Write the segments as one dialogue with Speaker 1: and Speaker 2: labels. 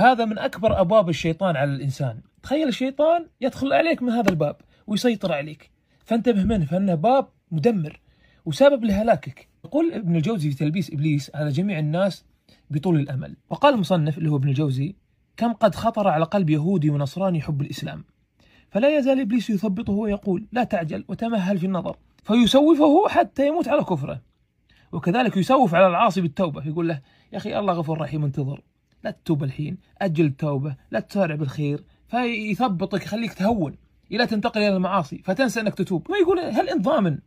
Speaker 1: هذا من أكبر أبواب الشيطان على الإنسان تخيل الشيطان يدخل عليك من هذا الباب ويسيطر عليك فانتبه منه فإنه باب مدمر وسبب لهلاكك يقول ابن الجوزي في تلبيس إبليس على جميع الناس بطول الأمل وقال المصنف اللي هو ابن الجوزي كم قد خطر على قلب يهودي ونصراني حب الإسلام فلا يزال إبليس يثبطه ويقول لا تعجل وتمهل في النظر فيسوفه حتى يموت على كفره وكذلك يسوف على العاصي بالتوبة يقول له يا أخي الله غفور رحيم انتظر لا تتوب الحين أجل التوبة لا تسارع بالخير فيثبطك يخليك تهون إلى تنتقل إلى المعاصي فتنسى أنك تتوب ما يقول هل أنت ضامن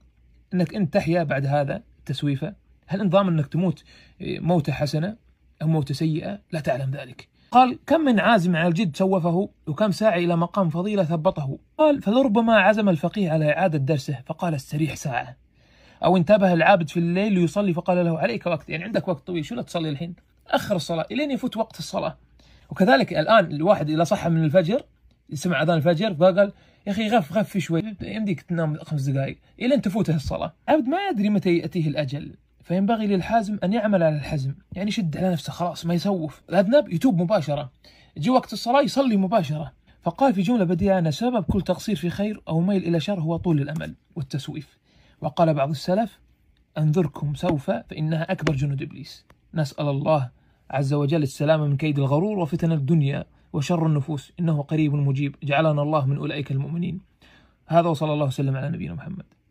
Speaker 1: أنك أنت تحيا بعد هذا التسويفة هل أنت ضامن أنك تموت موتة حسنة أو موتة سيئة لا تعلم ذلك قال كم من عازم على الجد سوفه وكم ساعي إلى مقام فضيلة ثبطه قال فلربما عزم الفقيه على إعادة درسه فقال استريح ساعة أو انتبه العابد في الليل ليصلي فقال له عليك وقت يعني عندك وقت طويل شو لا تصلي الحين أخر الصلاة إلين يفوت وقت الصلاة وكذلك الآن الواحد إذا صحى من الفجر يسمع أذان الفجر فقال يا أخي غف غف شوي يمديك تنام خمس دقائق إلين تفوته الصلاة عبد ما يدري متى يأتيه الأجل فينبغي للحازم أن يعمل على الحزم يعني يشد على نفسه خلاص ما يسوف الأذنب يتوب مباشرة يجي وقت الصلاة يصلي مباشرة فقال في جملة بديعة أن سبب كل تقصير في خير أو ميل إلى شر هو طول الأمل والتسويف وقال بعض السلف أنذركم سوف فإنها أكبر جنود إبليس نسأل الله عز وجل السلامة من كيد الغرور وفتن الدنيا وشر النفوس إنه قريب مجيب جعلنا الله من أولئك المؤمنين هذا وصلى الله وسلم على نبينا محمد